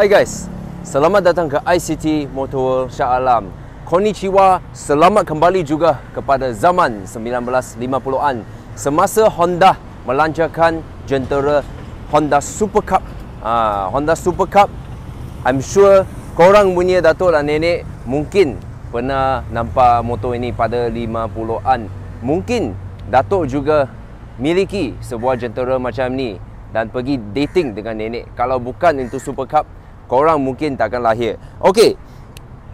Hai guys, selamat datang ke ICT Motor World Shah Alam Konnichiwa, selamat kembali juga kepada zaman 1950-an Semasa Honda melancarkan jentera Honda Super Cup uh, Honda Super Cup, I'm sure korang punya datuk dan nenek mungkin pernah nampak motor ini pada 50-an Mungkin datuk juga miliki sebuah jentera macam ni dan pergi dating dengan nenek kalau bukan itu Super Cup korang mungkin takkan lahir. Okay,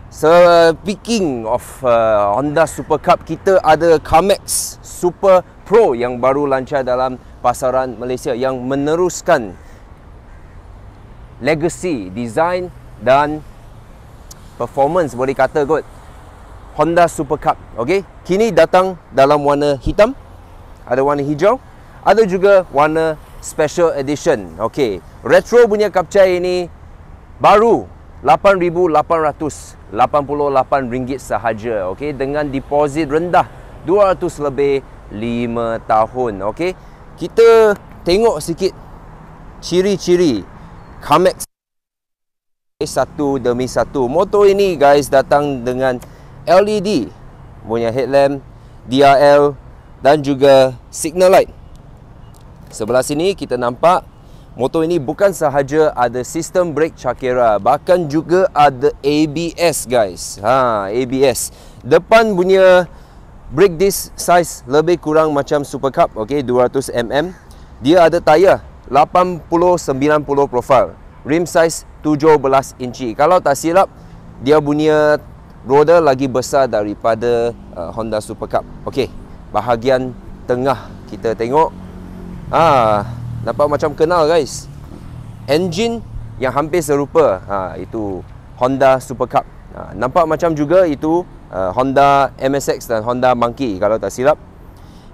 speaking of uh, Honda Super Cup, kita ada Carmax Super Pro yang baru lancar dalam pasaran Malaysia yang meneruskan legacy, design dan performance boleh kata kot Honda Super Cup. Okay, kini datang dalam warna hitam, ada warna hijau, ada juga warna special edition. Okay, retro punya kapcai ini baru RM8,888 sahaja okay? dengan deposit rendah 200 lebih 5 tahun okay? kita tengok sikit ciri-ciri Kamex satu demi satu motor ini guys datang dengan LED punya headlamp DRL dan juga signal light sebelah sini kita nampak motor ini bukan sahaja ada sistem brake cakera bahkan juga ada ABS guys ha ABS depan punya brake disc size lebih kurang macam super cup ok 200mm dia ada tayar 80-90 profile rim size 17 inci kalau tak silap dia punya roda lagi besar daripada uh, Honda Super Cup ok bahagian tengah kita tengok ah Nampak macam kenal guys Engine yang hampir serupa ha, Itu Honda Super Cup ha, Nampak macam juga itu uh, Honda MSX dan Honda Monkey Kalau tak silap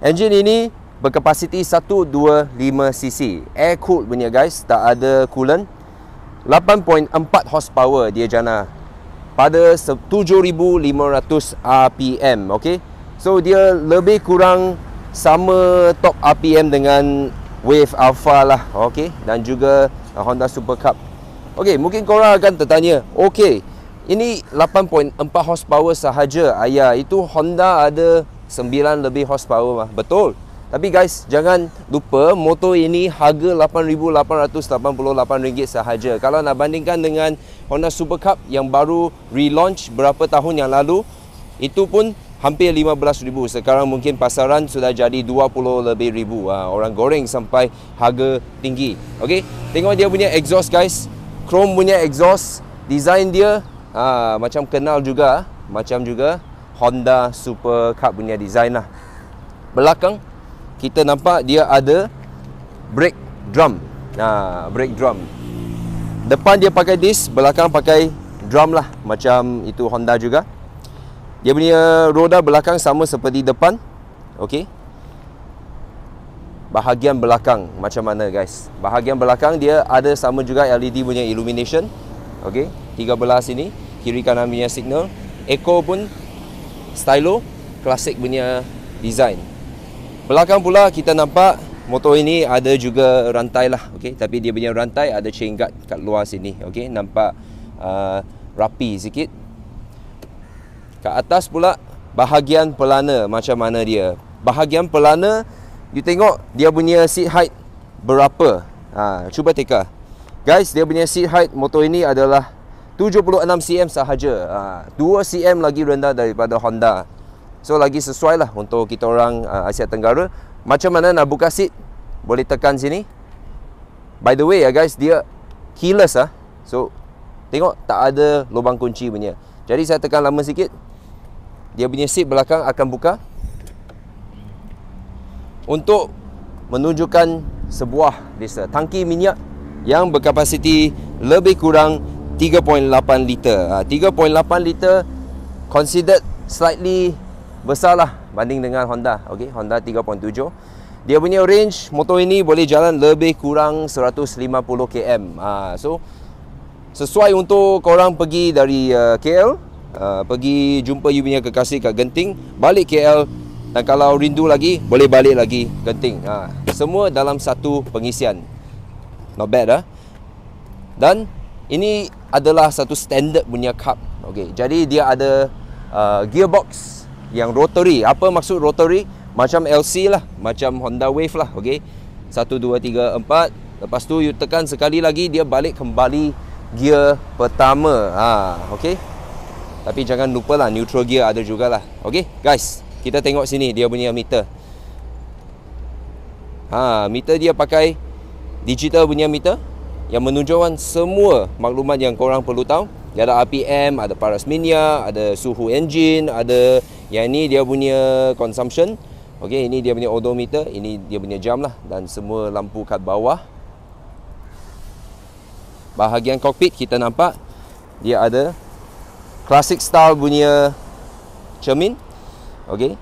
Engine ini berkapasiti 125cc Air cooled punya guys Tak ada coolant 8.4 horsepower dia jana Pada 7500 RPM okay? So dia lebih kurang sama top RPM dengan Wave Alpha lah okay? Dan juga uh, Honda Super Cup Okay, mungkin korang akan tertanya okay, ini 8.4 horsepower sahaja Ayah, itu Honda ada 9 lebih horsepower mah Betul Tapi guys, jangan lupa Motor ini harga RM8,888 sahaja Kalau nak bandingkan dengan Honda Super Cup Yang baru relaunch berapa tahun yang lalu Itu pun hampir 15 ribu. Sekarang mungkin pasaran sudah jadi 20 lebih ribu. Ah, orang goreng sampai harga tinggi. Okay. tengok dia punya exhaust guys. Chrome punya exhaust. Design dia uh, macam kenal juga. Macam juga Honda Super Cup punya design lah. Belakang, kita nampak dia ada brake drum. Nah, brake drum. Depan dia pakai disc, belakang pakai drum lah. Macam itu Honda juga. Dia punya roda belakang sama seperti depan. okay? Bahagian belakang macam mana guys? Bahagian belakang dia ada sama juga LED punya illumination. Okey, 13 ini kiri kanan punya signal. Eco pun stylo klasik punya design. Belakang pula kita nampak motor ini ada juga rantai lah. okay? tapi dia punya rantai ada chain guard kat luar sini. okay? nampak uh, rapi sikit. Kat atas pula bahagian pelana macam mana dia. Bahagian pelana you tengok dia punya seat height berapa. Ha, cuba teka. Guys, dia punya seat height motor ini adalah 76 cm sahaja. Ha, 2 cm lagi rendah daripada Honda. So lagi sesuai lah untuk kita orang uh, Asia Tenggara. Macam mana nak buka seat? Boleh tekan sini. By the way ya guys, dia keyless ah. Ha? So tengok tak ada lubang kunci punya. Jadi saya tekan lama sikit dia punya seat belakang akan buka untuk menunjukkan sebuah desa tangki minyak yang berkapasiti lebih kurang 3.8 liter 3.8 ha, liter considered slightly besar lah banding dengan Honda okay, Honda 3.7 dia punya range motor ini boleh jalan lebih kurang 150 km ha, so sesuai untuk korang pergi dari uh, KL Ah, pergi jumpa you punya kekasih kat Genting balik KL dan kalau rindu lagi boleh balik lagi Genting ha. semua dalam satu pengisian not bad ah dan ini adalah satu standard punya cup Okay, jadi dia ada uh, gearbox yang rotary apa maksud rotary macam LC lah macam Honda Wave lah Okay, satu dua tiga empat. lepas tu you tekan sekali lagi dia balik kembali gear pertama ha okay. Tapi jangan lupa lah neutral gear ada juga lah. Okay guys kita tengok sini dia punya meter Ha, meter dia pakai digital punya meter yang menunjukkan semua maklumat yang kau orang perlu tahu. Dia ada RPM, ada paras minyak, ada suhu engine, ada yang ini dia punya consumption. Okay, ini dia punya odometer, ini dia punya jam lah dan semua lampu kat bawah. Bahagian kokpit kita nampak dia ada classic style punya cermin okay.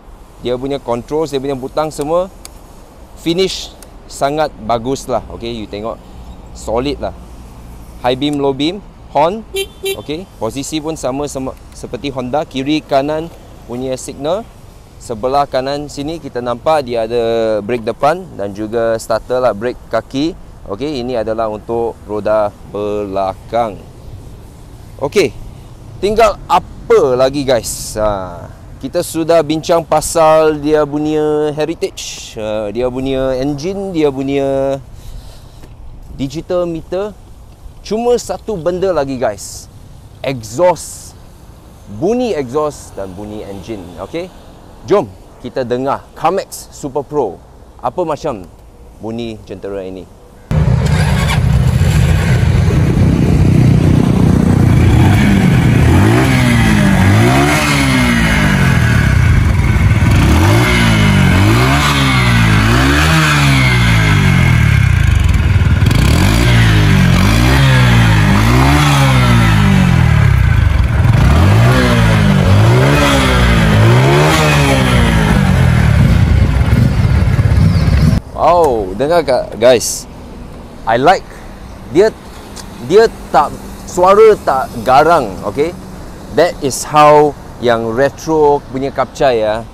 dia punya control, dia punya butang semua finish sangat bagus lah okay. you tengok solid lah high beam low beam horn okay. posisi pun sama sama seperti Honda kiri kanan punya signal sebelah kanan sini kita nampak dia ada brake depan dan juga starter lah brake kaki okay. ini adalah untuk roda belakang okey Tinggal apa lagi guys ha, Kita sudah bincang pasal dia punya heritage ha, Dia punya engine Dia punya digital meter Cuma satu benda lagi guys Exhaust Bunyi exhaust dan bunyi engine okay? Jom kita dengar Carmex Super Pro Apa macam bunyi jentera ini dengar kak guys I like dia dia tak suara tak garang okay that is how yang retro punya kapcai ya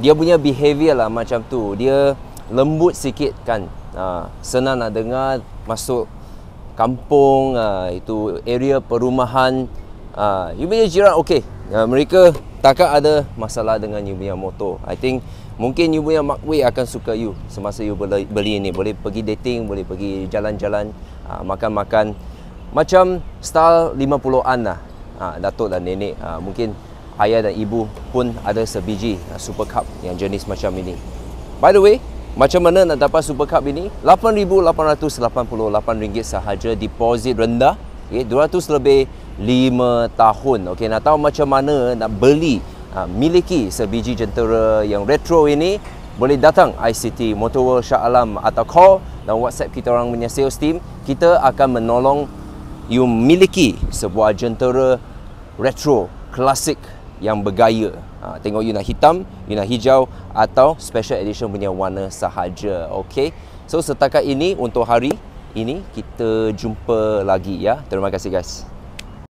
dia punya behavior lah macam tu dia lembut sikit kan uh, senang nak dengar masuk kampung uh, itu area perumahan uh, you punya jiran okay uh, mereka takkan ada masalah dengan you punya motor I think Mungkin you punya makwek akan suka you semasa you beli, beli ni. Boleh pergi dating, boleh pergi jalan-jalan, uh, makan-makan. Macam style 50-an lah. Uh, Datuk dan nenek. Uh, mungkin ayah dan ibu pun ada sebiji uh, super cup yang jenis macam ini. By the way, macam mana nak dapat super cup ini? RM8,888 sahaja deposit rendah. Okay, 200 lebih 5 tahun. Okay, nak tahu macam mana nak beli Ah, miliki sebiji jentera yang retro ini boleh datang ICT Motor World Shah Alam atau call dan WhatsApp kita orang punya sales team kita akan menolong you miliki sebuah jentera retro klasik yang bergaya ha, tengok you nak hitam you nak hijau atau special edition punya warna sahaja ok so setakat ini untuk hari ini kita jumpa lagi ya terima kasih guys